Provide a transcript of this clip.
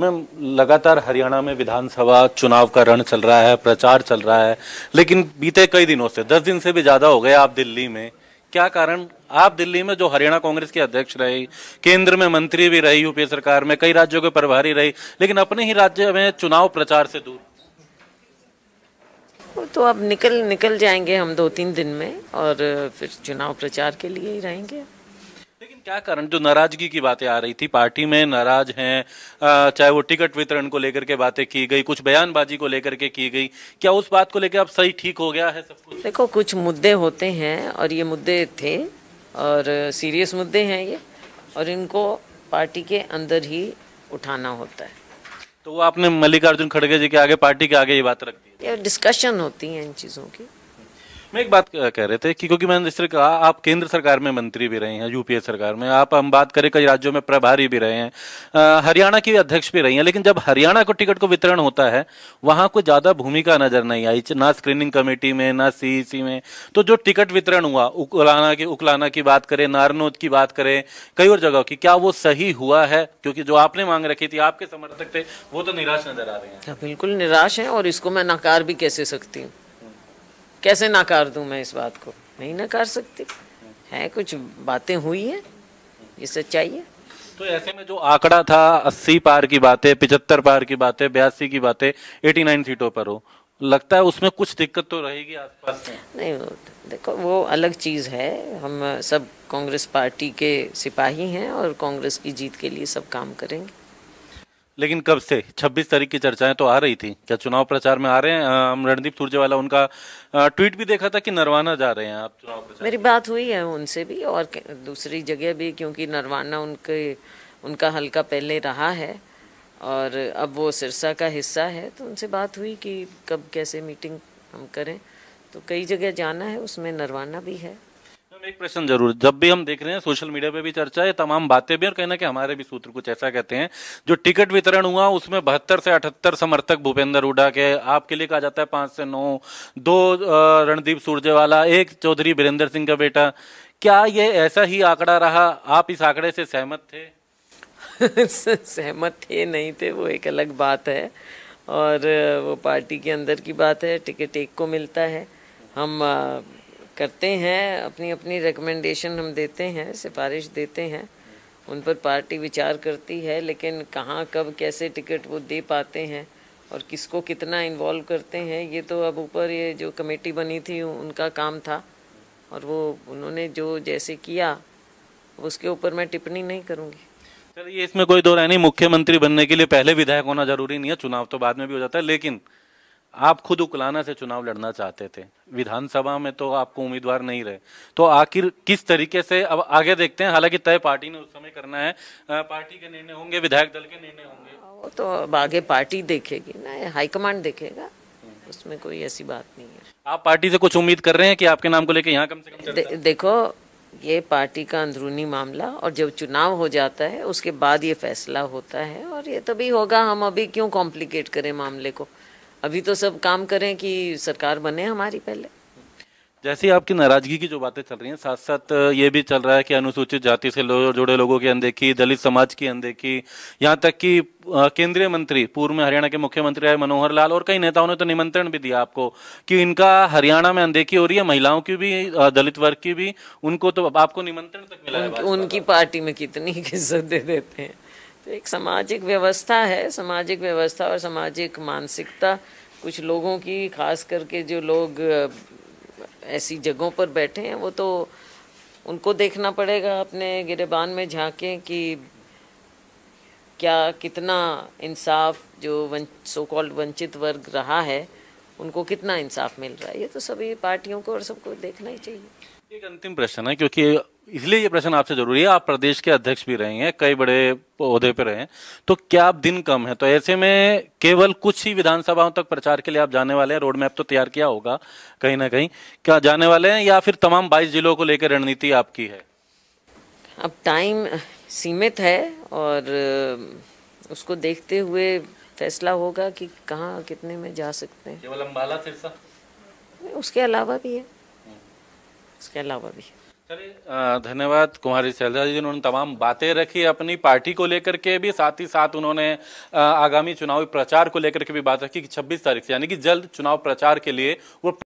ma'am लगातार हरियाणा में विधानसभा चुनाव का रण चल रहा है प्रचार चल रहा है लेकिन बीते कई दिनों से दस दिन से भी ज्यादा हो गए आप दिल्ली में क्या कारण आप दिल्ली में जो हरियाणा कांग्रेस के अध्यक्ष रही केंद्र में मंत्री भी रही यूपीए सरकार में कई राज्यों के प्रभारी रही लेकिन अपने ही राज्य में चुनाव प्रचार से दूर तो अब निकल निकल जाएंगे हम दो तीन दिन में और फिर चुनाव प्रचार के लिए ही रहेंगे क्या कारण जो नाराजगी की बातें आ रही थी पार्टी में नाराज हैं चाहे वो टिकट वितरण को लेकर के बातें की गई कुछ बयानबाजी को लेकर के की गई क्या उस बात को लेकर अब सही ठीक हो गया है सब कुछ देखो कुछ मुद्दे होते हैं और ये मुद्दे थे और सीरियस मुद्दे हैं ये और इनको पार्टी के अंदर ही उठाना होता है तो वो आपने मल्लिकार्जुन खड़गे जी के आगे पार्टी के आगे ये बात रख दी डिस्कशन होती है इन चीज़ों की मैं एक बात कह रहे थे कि क्योंकि मैंने जिससे कहा आप केंद्र सरकार में मंत्री भी रहे हैं यूपीए सरकार में आप हम बात करें कई राज्यों में प्रभारी भी रहे हैं हरियाणा की अध्यक्ष भी रही हैं लेकिन जब हरियाणा को टिकट को वितरण होता है वहां को ज्यादा भूमिका नजर नहीं आई ना स्क्रीनिंग कमेटी में ना सीईसी e में तो जो टिकट वितरण हुआ उकलाना की उकलाना की बात करें नारनोद की बात करें कई और जगह की क्या वो सही हुआ है क्योंकि जो आपने मांग रखी थी आपके समर्थक थे वो तो निराश नजर आ रहे हैं अच्छा, बिल्कुल निराश है और इसको मैं नकार भी कैसे सकती हूँ कैसे नाकार दूं मैं इस बात को नहीं नकार सकती है कुछ बातें हुई है ये सच्चाई है तो ऐसे में जो आंकड़ा था अस्सी पार की बातें पिछहत्तर पार की बातें बयासी की बातें एटी नाइन सीटों पर हो लगता है उसमें कुछ दिक्कत तो रहेगी आसपास में नहीं देखो वो अलग चीज़ है हम सब कांग्रेस पार्टी के सिपाही हैं और कांग्रेस की जीत के लिए सब काम करेंगे लेकिन कब से 26 तारीख की चर्चाएं तो आ रही थी क्या चुनाव प्रचार में आ रहे हैं रणदीप सुरजेवाला उनका ट्वीट भी देखा था कि नरवाना जा रहे हैं आप चुनाव प्रचार मेरी बात हुई है उनसे भी और दूसरी जगह भी क्योंकि नरवाना उनके उनका हल्का पहले रहा है और अब वो सिरसा का हिस्सा है तो उनसे बात हुई कि कब कैसे मीटिंग हम करें तो कई जगह जाना है उसमें नरवाना भी है एक प्रश्न जरूर जब भी हम देख रहे हैं सोशल मीडिया पे भी चर्चा है तमाम बातें भी और कहना कि हमारे भी सूत्र कुछ ऐसा कहते हैं जो टिकट वितरण हुआ उसमें बहत्तर से अठहत्तर समर्थक भूपेंद्र हुडा के आपके लिए कहा जाता है पांच से नौ दो रणदीप सुरजेवाला एक चौधरी बीरेंद्र सिंह का बेटा क्या ये ऐसा ही आंकड़ा रहा आप इस आंकड़े से सहमत थे सहमत थे नहीं थे वो एक अलग बात है और वो पार्टी के अंदर की बात है टिकट एक को मिलता है हम करते हैं अपनी अपनी रिकमेंडेशन हम देते हैं सिफारिश देते हैं उन पर पार्टी विचार करती है लेकिन कहाँ कब कैसे टिकट वो दे पाते हैं और किसको कितना इन्वॉल्व करते हैं ये तो अब ऊपर ये जो कमेटी बनी थी उनका काम था और वो उन्होंने जो जैसे किया उसके ऊपर मैं टिप्पणी नहीं करूँगी सर ये इसमें कोई दो राय नहीं मुख्यमंत्री बनने के लिए पहले विधायक होना जरूरी नहीं है चुनाव तो बाद में भी हो जाता है लेकिन आप खुद उकलाना से चुनाव लड़ना चाहते थे विधानसभा में तो आपको उम्मीदवार नहीं रहे तो आखिर किस तरीके से अब आगे देखते हैं हालांकि तय पार्टी ने उस समय करना है पार्टी के निर्णय होंगे विधायक दल के निर्णय होंगे हाँ, वो तो अब आगे पार्टी देखेगी ना हाईकमांड देखेगा उसमें कोई ऐसी बात नहीं है आप पार्टी से कुछ उम्मीद कर रहे हैं कि आपके नाम को लेकर यहाँ कम से कम दे, देखो ये पार्टी का अंदरूनी मामला और जब चुनाव हो जाता है उसके बाद ये फैसला होता है और ये तभी होगा हम अभी क्यों कॉम्प्लिकेट करें मामले को अभी तो सब काम करें कि सरकार बने हमारी पहले जैसे आपकी नाराजगी की जो बातें चल रही हैं साथ साथ ये भी चल रहा है कि अनुसूचित जाति से लो, जुड़े लोगों की अनदेखी दलित समाज की अनदेखी यहाँ तक कि केंद्रीय मंत्री पूर्व में हरियाणा के मुख्यमंत्री आए मनोहर लाल और कई नेताओं ने तो निमंत्रण भी दिया आपको कि इनका हरियाणा में अनदेखी हो रही है महिलाओं की भी दलित वर्ग की भी उनको तो आपको निमंत्रण तक मिला उनकी, उनकी पार्टी में कितनी इज्जत दे देते हैं तो एक सामाजिक व्यवस्था है सामाजिक व्यवस्था और सामाजिक मानसिकता कुछ लोगों की खास करके जो लोग ऐसी जगहों पर बैठे हैं वो तो उनको देखना पड़ेगा अपने गिरबान में झांके कि क्या कितना इंसाफ जो सो कॉल्ड वंचित वर्ग रहा है उनको कितना इंसाफ मिल रहा है ये तो सभी पार्टियों को और सबको देखना ही चाहिए एक अंतिम प्रश्न है क्योंकि इसलिए ये प्रश्न आपसे जरूरी है आप प्रदेश के अध्यक्ष भी रहे हैं कई बड़े पौधे पे रहे हैं तो क्या आप दिन कम है तो ऐसे में केवल कुछ ही विधानसभाओं तक प्रचार के लिए आप जाने वाले हैं रोड मैप तो तैयार किया होगा कहीं ना कहीं क्या जाने वाले हैं या फिर तमाम बाईस जिलों को लेकर रणनीति आपकी है अब टाइम सीमित है और उसको देखते हुए फैसला होगा कि कहाँ कितने में जा सकते हैं केवल अम्बाला उसके अलावा भी है उसके अलावा भी है धन्यवाद कुमारी शैलजा जी उन्होंने तमाम बातें रखी अपनी पार्टी को लेकर के भी साथ ही साथ उन्होंने आगामी चुनावी प्रचार को लेकर के भी बात रखी कि 26 तारीख से यानी कि जल्द चुनाव प्रचार के लिए वो